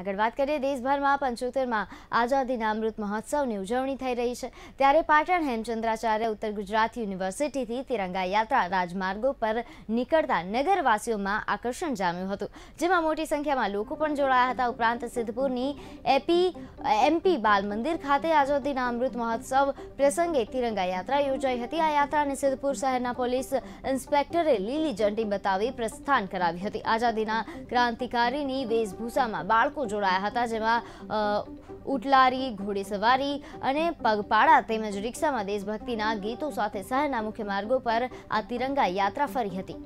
આગળ વાત કરીએ દેશભરમાં પંચોતેરમાં આઝાદીના અમૃત મહોત્સવની ઉજવણી થઈ રહી છે ત્યારે પાટણ હેમચંદ્રાચાર્ય ઉત્તર ગુજરાત યુનિવર્સિટીથી તિરંગા યાત્રા રાજમાર્ગો પર નીકળતા નગરવાસીઓમાં આકર્ષણ જામ્યું હતું જેમાં મોટી સંખ્યામાં લોકો પણ જોડાયા હતા ઉપરાંત સિદ્ધપુરની એપી એમપી બાલ મંદિર ખાતે આઝાદીના અમૃત મહોત્સવ પ્રસંગે તિરંગા યાત્રા યોજાઈ હતી આ યાત્રાને સિદ્ધપુર શહેરના પોલીસ ઇન્સ્પેક્ટરે લીલી ઝંડી બતાવી પ્રસ્થાન કરાવી હતી આઝાદીના ક્રાંતિકારીની વેશભૂષામાં બાળકો જોડાયા હતા જેમાં ઉટલારી ઘોડેસવારી અને પગપાળા તેમજ રિક્ષામાં દેશભક્તિના ગીતો સાથે શહેરના મુખ્ય માર્ગો પર આ તિરંગા યાત્રા ફરી હતી